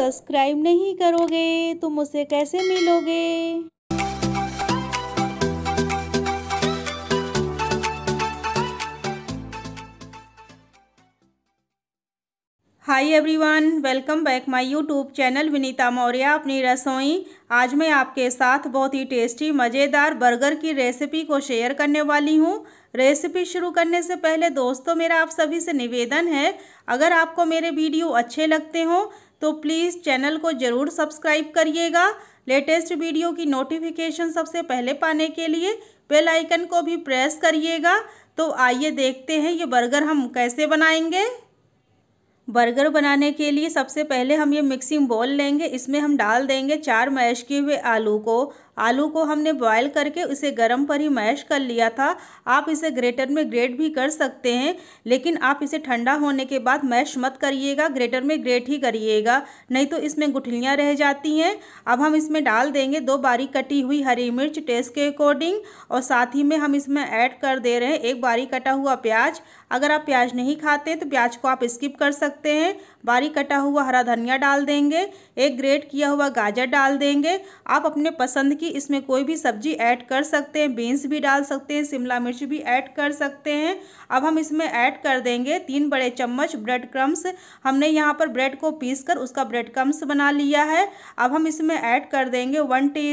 subscribe नहीं करोगे तुम मुझसे कैसे मिलोगे hi everyone welcome back my YouTube channel Vinita Maurya अपनी रसोई आज मैं आपके साथ बहुत ही टेस्टी मज़ेदार बर्गर की रेसिपी को शेयर करने वाली हूँ रेसिपी शुरू करने से पहले दोस्तों मेरा आप सभी से निवेदन है अगर आपको मेरे वीडियो अच्छे लगते हों तो प्लीज़ चैनल को ज़रूर सब्सक्राइब करिएगा लेटेस्ट वीडियो की नोटिफिकेशन सबसे पहले पाने के लिए बेल आइकन को भी प्रेस करिएगा तो आइए देखते हैं ये बर्गर हम कैसे बनाएंगे बर्गर बनाने के लिए सबसे पहले हम ये मिक्सिंग बॉल लेंगे इसमें हम डाल देंगे चार मैश किए हुए आलू को आलू को हमने बॉयल करके उसे गर्म पर ही मैश कर लिया था आप इसे ग्रेटर में ग्रेट भी कर सकते हैं लेकिन आप इसे ठंडा होने के बाद मैश मत करिएगा ग्रेटर में ग्रेट ही करिएगा नहीं तो इसमें गुठलियाँ रह जाती हैं अब हम इसमें डाल देंगे दो बारीक कटी हुई हरी मिर्च टेस्ट के अकॉर्डिंग और साथ ही में हम इसमें ऐड कर दे रहे हैं एक बारीक कटा हुआ प्याज अगर आप प्याज नहीं खाते तो प्याज को आप स्किप कर सकते हैं बारीक कटा हुआ हरा धनिया डाल देंगे एक ग्रेट किया हुआ गाजर डाल देंगे आप अपने पसंद की इसमें कोई भी सब्जी ऐड कर सकते हैं बीन्स भी डाल सकते हैं शिमला मिर्च भी ऐड कर सकते हैं अब हम इसमें ऐड कर देंगे तीन बड़े चम्मच ब्रेड क्रम्स हमने यहाँ पर ब्रेड को पीस कर उसका ब्रेड क्रम्स बना लिया है अब हम इसमें ऐड कर देंगे one T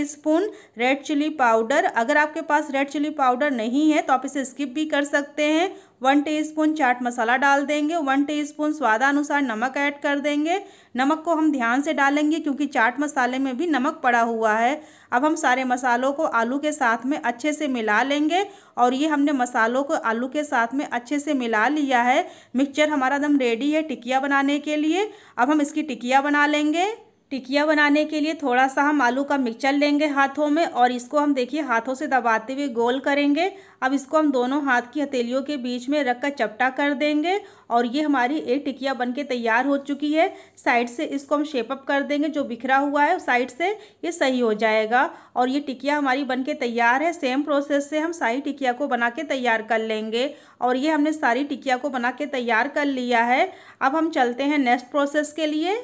red chilli powder अगर आपके पास रेड चिली पाउडर नहीं है तो आप इसे स्किप भी कर सकते हैं वन टीस्पून चाट मसाला डाल देंगे वन टीस्पून स्वादानुसार नमक ऐड कर देंगे नमक को हम ध्यान से डालेंगे क्योंकि चाट मसाले में भी नमक पड़ा हुआ है अब हम सारे मसालों को आलू के साथ में अच्छे से मिला लेंगे और ये हमने मसालों को आलू के साथ में अच्छे से मिला लिया है मिक्सचर हमारा एकदम रेडी है टिकिया बनाने के लिए अब हम इसकी टिकिया बना लेंगे टिकिया बनाने के लिए थोड़ा सा हम आलू का मिक्सचर लेंगे हाथों में और इसको हम देखिए हाथों से दबाते हुए गोल करेंगे अब इसको हम दोनों हाथ की हथेलियों के बीच में रख कर चपटा कर देंगे और ये हमारी एक टिकिया बन के तैयार हो चुकी है साइड से इसको हम शेपअप कर देंगे जो बिखरा हुआ है साइड से ये सही हो जाएगा और ये टिकिया हमारी बन के तैयार है सेम प्रोसेस से हम सारी टिकिया को बना के तैयार कर लेंगे और ये हमने सारी टिकिया को बना के तैयार कर लिया है अब हम चलते हैं नेक्स्ट प्रोसेस के लिए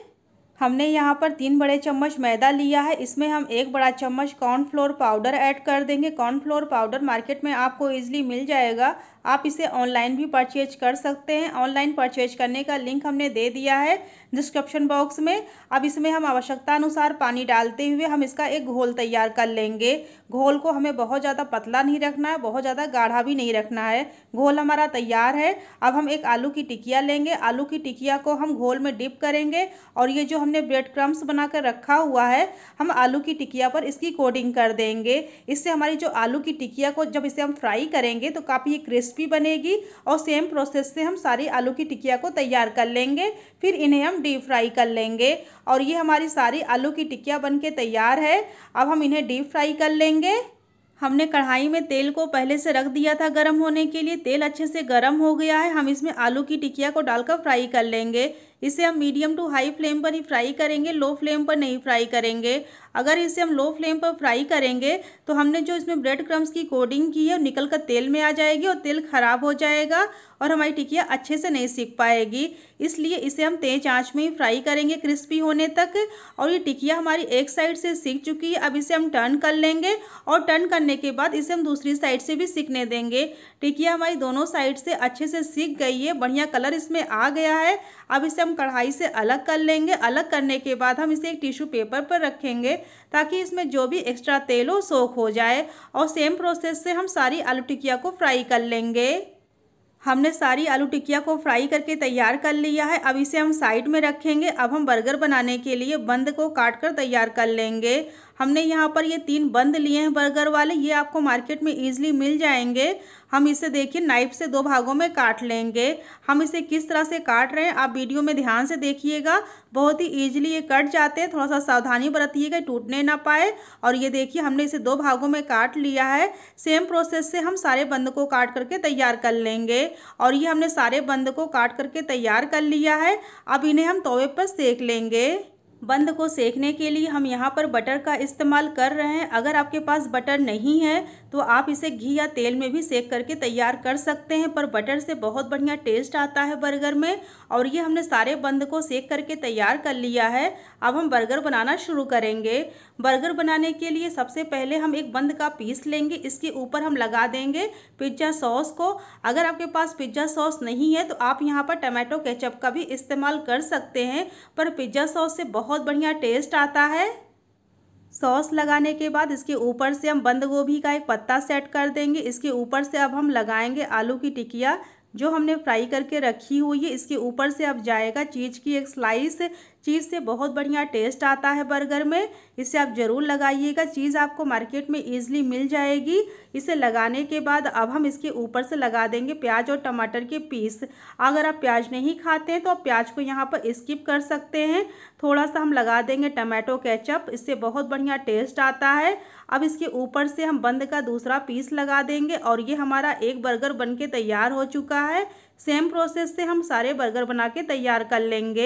हमने यहाँ पर तीन बड़े चम्मच मैदा लिया है इसमें हम एक बड़ा चम्मच कॉर्नफ्लोर पाउडर ऐड कर देंगे कॉर्नफ्लोर पाउडर मार्केट में आपको ईजिली मिल जाएगा आप इसे ऑनलाइन भी परचेज कर सकते हैं ऑनलाइन परचेज करने का लिंक हमने दे दिया है डिस्क्रिप्शन बॉक्स में अब इसमें हम आवश्यकता अनुसार पानी डालते हुए हम इसका एक घोल तैयार कर लेंगे घोल को हमें बहुत ज़्यादा पतला नहीं रखना है बहुत ज़्यादा गाढ़ा भी नहीं रखना है घोल हमारा तैयार है अब हम एक आलू की टिकिया लेंगे आलू की टिकिया को हम घोल में डिप करेंगे और ये जो हमने ब्रेड क्रम्स कर रखा हुआ है हम आलू की टिकिया पर इसकी कोडिंग कर देंगे इससे हमारी जो आलू की टिकिया को जब इसे हम फ्राई करेंगे तो काफ़ी क्रिस्प क्रिस्पी बनेगी और सेम प्रोसेस से हम सारी आलू की टिकिया को तैयार कर लेंगे फिर इन्हें हम डीप फ्राई कर लेंगे और ये हमारी सारी आलू की टिकिया बन तैयार है अब हम इन्हें डीप फ्राई कर लेंगे हमने कढ़ाई में तेल को पहले से रख दिया था गर्म होने के लिए तेल अच्छे से गर्म हो गया है हम इसमें आलू की टिकिया को डालकर फ्राई कर लेंगे इसे हम मीडियम टू हाई फ्लेम पर ही फ्राई करेंगे लो फ्लेम पर नहीं फ्राई करेंगे अगर इसे हम लो फ्लेम पर फ्राई करेंगे तो हमने जो इसमें ब्रेड क्रम्स की कोडिंग की है निकल कर तेल में आ जाएगी और तेल ख़राब हो जाएगा और हमारी टिकिया अच्छे से नहीं सीख पाएगी इसलिए इसे हम तेज आँच में ही फ्राई करेंगे क्रिस्पी होने तक और ये टिकिया हमारी एक साइड से सीख चुकी है अब इसे हम टर्न कर लेंगे और टर्न करने के बाद इसे हम दूसरी साइड से भी सीखने देंगे टिकिया हमारी दोनों साइड से अच्छे से सीख गई है बढ़िया कलर इसमें आ गया है अब इसे हम कढ़ाई से अलग कर लेंगे अलग करने के बाद हम इसे एक टिश्यू पेपर पर रखेंगे ताकि इसमें जो भी एक्स्ट्रा तेल हो सोख हो जाए और सेम प्रोसेस से हम सारी आलू टिकिया को फ्राई कर लेंगे हमने सारी आलू टिकिया को फ्राई करके तैयार कर लिया है अब इसे हम साइड में रखेंगे अब हम बर्गर बनाने के लिए बंद को काट कर तैयार कर लेंगे हमने यहाँ पर ये तीन बंद लिए हैं बर्गर वाले ये आपको मार्केट में ईजिली मिल जाएंगे हम इसे देखिए नाइफ से दो भागों में काट लेंगे हम इसे किस तरह से काट रहे हैं आप वीडियो में ध्यान से देखिएगा बहुत ही ईजिली ये कट जाते हैं थोड़ा सा सावधानी बरतिएगा टूटने ना पाए और ये देखिए हमने इसे दो भागों में काट लिया है सेम प्रोसेस से हम सारे बंद को काट करके तैयार कर लेंगे और ये हमने सारे बंद को काट करके तैयार कर लिया है अब इन्हें हम तोवे पर सेक लेंगे बंद को सेकने के लिए हम यहाँ पर बटर का इस्तेमाल कर रहे हैं अगर आपके पास बटर नहीं है तो आप इसे घी या तेल में भी सेक करके तैयार कर सकते हैं पर बटर से बहुत बढ़िया टेस्ट आता है बर्गर में और ये हमने सारे बंद को सेक करके तैयार कर लिया है अब हम बर्गर बनाना शुरू करेंगे बर्गर बनाने के लिए सबसे पहले हम एक बंद का पीस लेंगे इसके ऊपर हम लगा देंगे पिज्ज़ा सॉस को अगर आपके पास पिज्ज़ा सॉस नहीं है तो आप यहाँ पर टमाटो केचप का भी इस्तेमाल कर सकते हैं पर पिज्ज़ा सॉस से बहुत बहुत बढ़िया टेस्ट आता है सॉस लगाने के बाद इसके ऊपर से हम बंद गोभी का एक पत्ता सेट कर देंगे इसके ऊपर से अब हम लगाएंगे आलू की टिकिया जो हमने फ्राई करके रखी हुई है इसके ऊपर से अब जाएगा चीज़ की एक स्लाइस चीज़ से बहुत बढ़िया टेस्ट आता है बर्गर में इसे आप ज़रूर लगाइएगा चीज़ आपको मार्केट में ईजिली मिल जाएगी इसे लगाने के बाद अब हम इसके ऊपर से लगा देंगे प्याज और टमाटर के पीस अगर आप प्याज नहीं खाते हैं तो आप प्याज को यहाँ पर स्किप कर सकते हैं थोड़ा सा हम लगा देंगे टमाटो केचप इससे बहुत बढ़िया टेस्ट आता है अब इसके ऊपर से हम बंद का दूसरा पीस लगा देंगे और ये हमारा एक बर्गर बन के तैयार हो चुका है सेम प्रोसेस से हम सारे बर्गर बना के तैयार कर लेंगे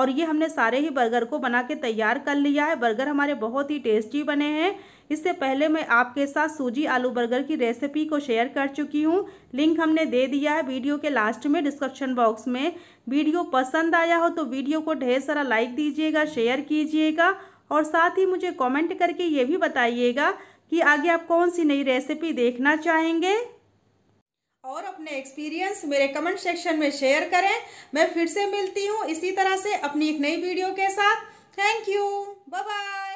और ये हमने सारे ही बर्गर को बना के तैयार कर लिया है बर्गर हमारे बहुत ही टेस्टी बने हैं इससे पहले मैं आपके साथ सूजी आलू बर्गर की रेसिपी को शेयर कर चुकी हूँ लिंक हमने दे दिया है वीडियो के लास्ट में डिस्क्रिप्शन बॉक्स में वीडियो पसंद आया हो तो वीडियो को ढेर सारा लाइक दीजिएगा शेयर कीजिएगा और साथ ही मुझे कॉमेंट करके ये भी बताइएगा कि आगे आप कौन सी नई रेसिपी देखना चाहेंगे और अपने एक्सपीरियंस मेरे कमेंट सेक्शन में शेयर करें मैं फिर से मिलती हूँ इसी तरह से अपनी एक नई वीडियो के साथ थैंक यू बाय